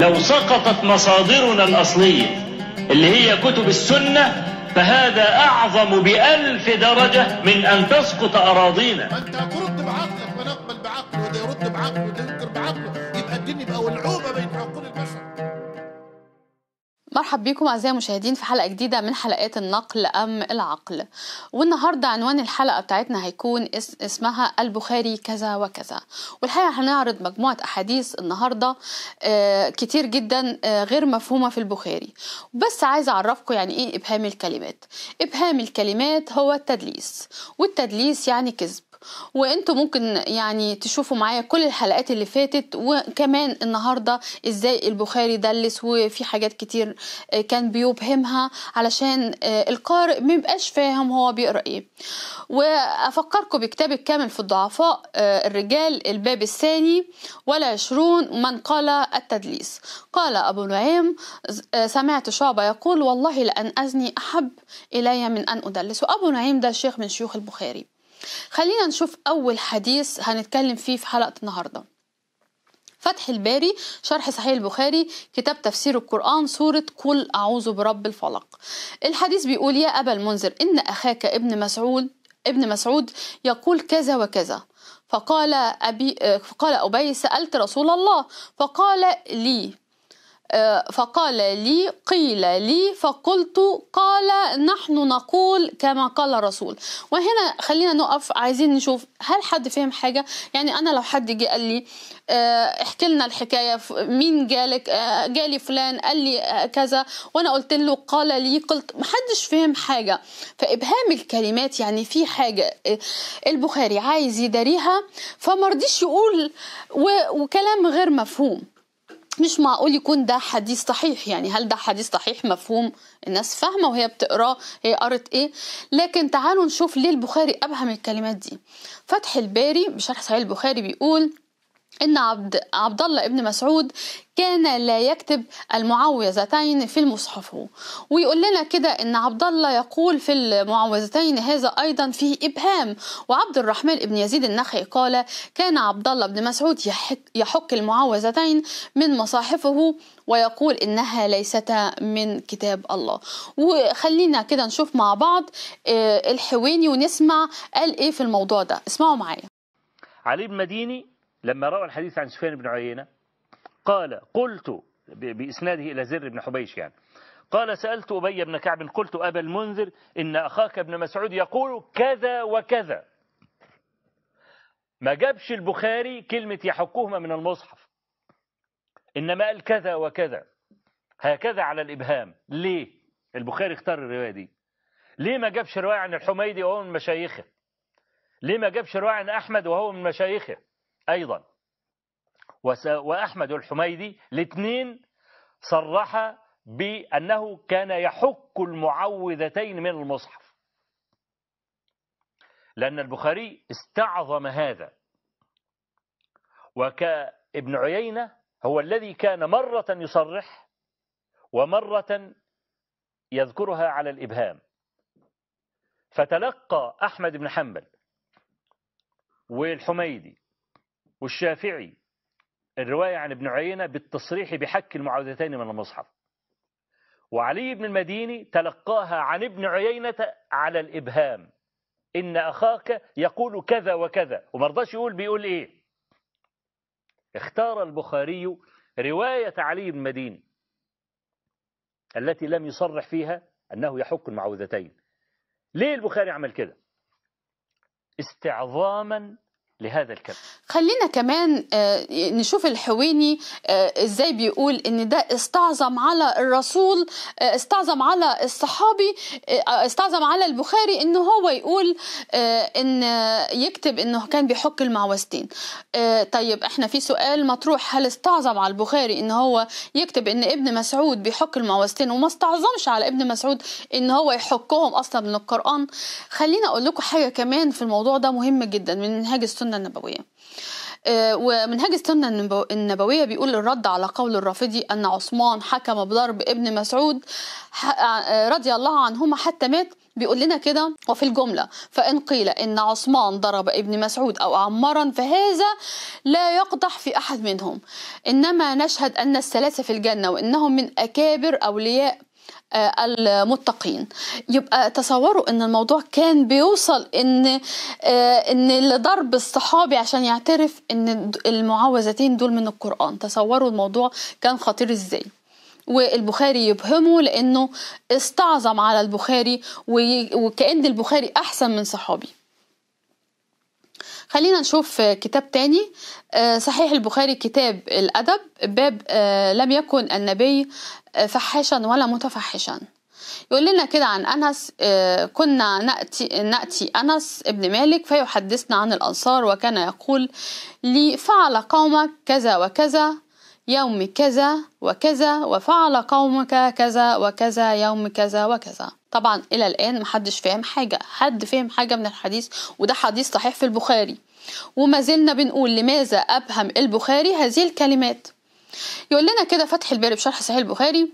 لو سقطت مصادرنا الأصلية اللي هي كتب السنة فهذا أعظم بألف درجة من أن تسقط أراضينا فأنت رد بعقلك ونقبل بعقله وده يرد بعقله وده ينكر بعقله يبقى الدنيا بقى والعود مرحب بكم اعزائي المشاهدين في حلقه جديده من حلقات النقل ام العقل والنهارده عنوان الحلقه بتاعتنا هيكون اسمها البخاري كذا وكذا والحقيقه هنعرض مجموعه احاديث النهارده آه، كتير جدا آه، غير مفهومه في البخاري بس عايزه اعرفكم يعني ايه ابهام الكلمات ابهام الكلمات هو التدليس والتدليس يعني كذب وانتوا ممكن يعني تشوفوا معايا كل الحلقات اللي فاتت وكمان النهارده ازاي البخاري دلس وفي حاجات كتير آه، كان بيبهمها علشان آه، القارئ ميبقاش فاهم هو بيقرا ايه وافكركم بكتاب الكامل في الضعفاء آه، الرجال الباب الثاني والعشرون من قال التدليس قال ابو نعيم سمعت شعبه يقول والله لان ازني احب الي من ان ادلس وابو نعيم ده شيخ من شيوخ البخاري خلينا نشوف أول حديث هنتكلم فيه في حلقة النهاردة فتح الباري شرح صحيح البخاري كتاب تفسير القرآن سورة قل أعوذ برب الفلق الحديث بيقول يا أبا المنذر إن أخاك ابن مسعود ابن مسعود يقول كذا وكذا فقال أبي فقال أبي سألت رسول الله فقال لي آه، فقال لي قيل لي فقلت قال نحن نقول كما قال الرسول وهنا خلينا نقف عايزين نشوف هل حد فهم حاجة يعني أنا لو حد جه قال لي آه، احكي لنا الحكاية مين جالك آه، جالي فلان قال لي كذا وأنا قلت له قال لي قلت محدش فهم حاجة فإبهام الكلمات يعني في حاجة البخاري عايز يداريها فمرضيش يقول وكلام غير مفهوم مش معقول يكون ده حديث صحيح يعني هل ده حديث صحيح مفهوم الناس فاهمه وهي بتقراه هي قرت ايه لكن تعالوا نشوف ليه البخاري ابهم الكلمات دي فتح الباري بشرح صحيح البخاري بيقول أن عبد, عبد الله ابن مسعود كان لا يكتب المعوذتين في المصحف ويقول لنا كده ان عبد الله يقول في المعوذتين هذا ايضا فيه ابهام وعبد الرحمن بن يزيد النخعي قال كان عبد الله بن مسعود يحك المعوذتين من مصاحفه ويقول انها ليستا من كتاب الله وخلينا كده نشوف مع بعض آه، الحويني ونسمع قال ايه في الموضوع ده اسمعوا معايا علي المديني لما روى الحديث عن سفيان بن عيينة قال قلت بإسناده إلى زر بن حبيش يعني قال سألت أبي بن كعب قلت أبا المنذر إن أخاك ابن مسعود يقول كذا وكذا ما جابش البخاري كلمة يحكهما من المصحف إنما قال كذا وكذا هكذا على الإبهام ليه البخاري اختار الرواية دي ليه ما جابش رواية عن الحميدي وهو من مشايخه ليه ما جابش رواية عن أحمد وهو من مشايخه أيضا وأحمد الحميدي الاثنين صرح بأنه كان يحك المعوذتين من المصحف لأن البخاري استعظم هذا وكابن عيينة هو الذي كان مرة يصرح ومرة يذكرها على الإبهام فتلقى أحمد بن حنبل والحميدي والشافعي الرواية عن ابن عيينة بالتصريح بحك المعوذتين من المصحف وعلي بن المديني تلقاها عن ابن عيينة على الإبهام إن أخاك يقول كذا وكذا ومرضاش يقول بيقول إيه اختار البخاري رواية علي بن المديني التي لم يصرح فيها أنه يحك المعوذتين ليه البخاري عمل كده استعظاما لهذا الكم خلينا كمان آه، نشوف الحويني آه، ازاي بيقول ان ده استعظم على الرسول آه، استعظم على الصحابي استعظم على البخاري ان هو يقول ان يكتب انه كان بيحك المعوزتين طيب احنا في سؤال مطروح هل استعظم على البخاري ان هو يكتب ان ابن مسعود بيحك المعوزتين وما استعظمش على ابن مسعود ان هو يحكهم اصلا من القران خلينا اقول لكم حاجه كمان في الموضوع ده مهم جدا من منهاج السنه السنة النبوية آه، ومنهاج السنة النبوية بيقول الرد على قول الرافضي أن عثمان حكم بضرب ابن مسعود آه، رضي الله عنهما حتى مات بيقول لنا كده وفي الجملة فإن قيل إن عثمان ضرب ابن مسعود أو عمارا فهذا لا يقدح في أحد منهم إنما نشهد أن الثلاثة في الجنة وإنهم من أكابر أولياء آه، المتقين يبقى تصوروا ان الموضوع كان بيوصل ان آه، ان اللي ضرب الصحابي عشان يعترف ان المعوذتين دول من القران تصوروا الموضوع كان خطير ازاي والبخاري يبهمه لانه استعظم على البخاري وكان البخاري احسن من صحابي خلينا نشوف كتاب تاني آه، صحيح البخاري كتاب الأدب باب لم يكن النبي فحشا ولا متفحشا يقول لنا كده عن أنس آه، كنا نأتي, نأتي أنس ابن مالك فيحدثنا عن الأنصار وكان يقول لي فعل قومك كذا وكذا يوم كذا وكذا وفعل قومك كذا وكذا يوم كذا وكذا طبعا إلى الآن محدش فاهم حاجة حد فاهم حاجة من الحديث وده حديث صحيح في البخاري وما زلنا بنقول لماذا أبهم البخاري هذه الكلمات يقول لنا كده فتح الباري بشرح صحيح البخاري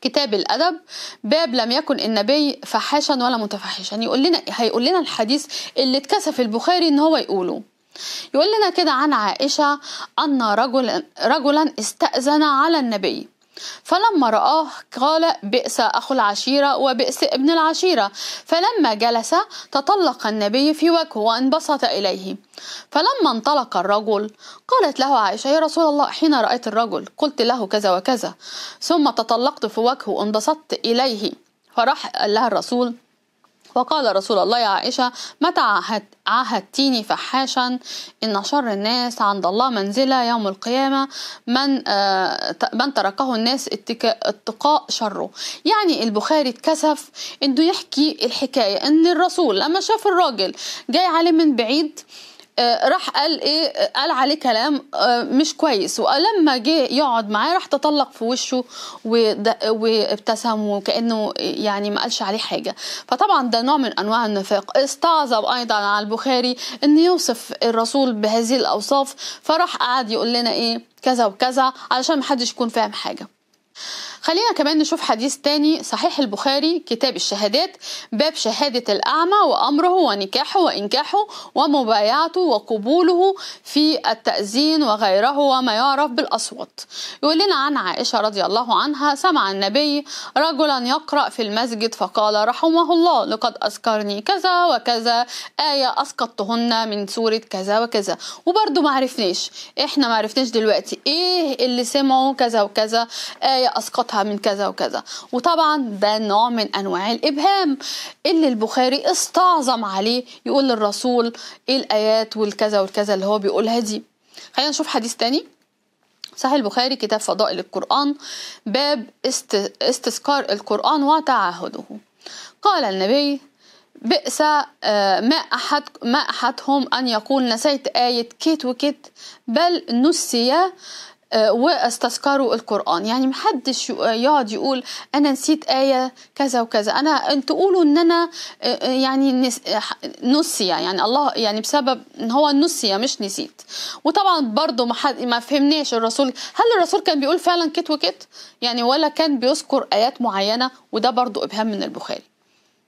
كتاب الادب باب لم يكن النبي فحاشا ولا متفحشا يقول لنا هيقول لنا الحديث اللي اتكسف البخاري ان هو يقوله يقول لنا كده عن عائشه ان رجلا رجلا استاذن على النبي فلما رآه قال بئس أخو العشيرة وبئس ابن العشيرة فلما جلس تطلق النبي في وجهه وانبسط إليه فلما انطلق الرجل قالت له عائشة يا رسول الله حين رأيت الرجل قلت له كذا وكذا ثم تطلقت في وجهه وانبسطت إليه فراح قال لها الرسول وقال رسول الله يا عائشة متى عهدتيني فحاشا إن شر الناس عند الله منزلة يوم القيامة من آه من تركه الناس اتقاء شره يعني البخاري اتكسف إنه يحكي الحكاية إن الرسول لما شاف الراجل جاي عليه من بعيد آه، راح قال ايه آه، قال عليه كلام آه، مش كويس ولما جه يقعد معاه راح تطلق في وشه وابتسم وكانه يعني ما قالش عليه حاجه فطبعا ده نوع من انواع النفاق استعظم ايضا على البخاري ان يوصف الرسول بهذه الاوصاف فراح قعد يقول لنا ايه كذا وكذا علشان محدش يكون فاهم حاجه خلينا كمان نشوف حديث تاني صحيح البخاري كتاب الشهادات باب شهادة الأعمى وأمره ونكاحه وإنكاحه ومبايعته وقبوله في التأذين وغيره وما يعرف بالأصوات يقول لنا عن عائشة رضي الله عنها سمع النبي رجلا يقرأ في المسجد فقال رحمه الله لقد أذكرني كذا وكذا آية أسقطتهن من سورة كذا وكذا وبرضه معرفناش إحنا معرفناش دلوقتي إيه اللي سمعوا كذا وكذا آية أسقطها أفهم من كذا وكذا وطبعا ده نوع من أنواع الإبهام اللي البخاري استعظم عليه يقول للرسول إيه الآيات والكذا والكذا اللي هو بيقولها دي خلينا نشوف حديث تاني صحيح البخاري كتاب فضائل القرآن باب استذكار القرآن وتعاهده قال النبي بئس آه، ما أحد ما أحدهم أن يقول نسيت آية كيت وكيت بل نسي واستذكروا القرآن يعني محدش يقعد يقول أنا نسيت آية كذا وكذا أنا أن تقولوا أن أنا آه، آه، يعني نسي يعني الله يعني بسبب أن هو نسي مش نسيت وطبعا برضو ما, ما فهمناش الرسول هل الرسول كان بيقول فعلا كت وكت يعني ولا كان بيذكر آيات معينة وده برضو إبهام من البخاري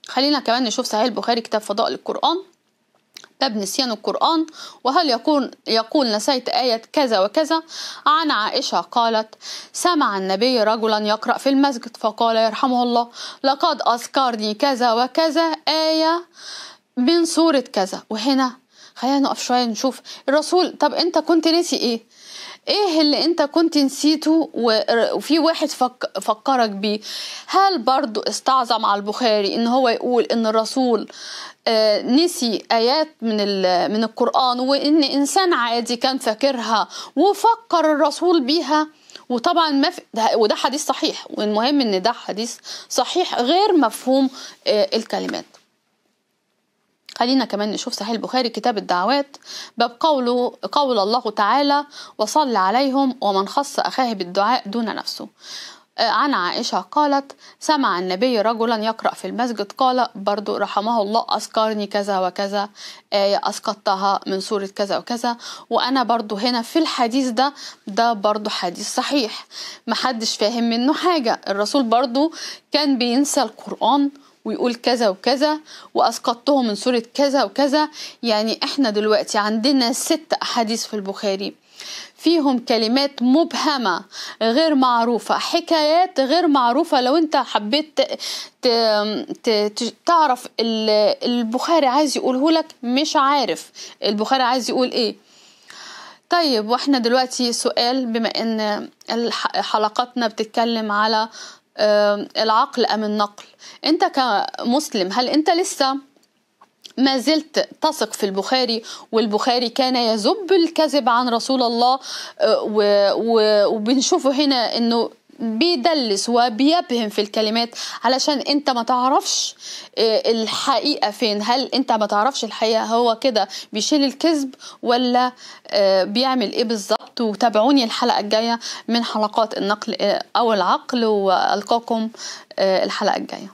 خلينا كمان نشوف صحيح البخاري كتاب فضاء للقرآن باب نسيان القرآن وهل يقول, يقول نسيت آية كذا وكذا عن عائشة قالت سمع النبي رجلا يقرأ في المسجد فقال يرحمه الله لقد أذكرني كذا وكذا آية من سورة كذا وهنا خلينا نقف شوية نشوف الرسول طب انت كنت ناسي ايه ايه اللي انت كنت نسيته وفي واحد فك فكرك بيه هل برضو استعظم على البخاري ان هو يقول ان الرسول آه، نسي ايات من من القران وان انسان عادي كان فاكرها وفكر الرسول بيها وطبعا ما في ده وده حديث صحيح والمهم ان ده حديث صحيح غير مفهوم آه، الكلمات خلينا كمان نشوف صحيح البخاري كتاب الدعوات باب قوله قول الله تعالى وصل عليهم ومن خص أخاه بالدعاء دون نفسه آه، عن عائشة قالت سمع النبي رجلا يقرأ في المسجد قال برضو رحمه الله أذكرني كذا وكذا آية أسقطتها من سورة كذا وكذا وأنا برضو هنا في الحديث ده ده برضو حديث صحيح محدش فاهم منه حاجة الرسول برضو كان بينسى القرآن ويقول كذا وكذا وأسقطته من سورة كذا وكذا يعني إحنا دلوقتي عندنا ست أحاديث في البخاري فيهم كلمات مبهمة غير معروفة حكايات غير معروفة لو انت حبيت تعرف البخاري عايز يقوله لك مش عارف البخاري عايز يقول ايه طيب واحنا دلوقتي سؤال بما ان حلقاتنا بتتكلم على العقل أم النقل أنت كمسلم هل أنت لسه ما زلت تثق في البخاري والبخاري كان يذب الكذب عن رسول الله آه، وبنشوفه هنا انه بيدلس وبيبهم في الكلمات علشان انت ما تعرفش آه، الحقيقة فين هل انت ما تعرفش الحقيقة هو كده بيشيل الكذب ولا آه، بيعمل ايه بالظبط وتابعوني الحلقة الجاية من حلقات النقل آه، او العقل والقاكم الحلقة الجاية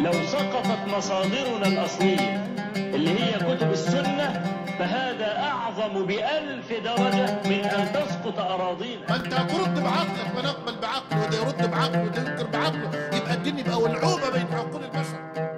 لو سقطت مصادرنا الأصلية اللي هي كتب السنة فهذا أعظم بألف درجة من أن تسقط أراضينا ما أنت ترد بعقلك ونقبل بعقله وده يرد بعقله وده ينكر بعقله يبقى الدين يبقى ولعوبة بين عقول البشر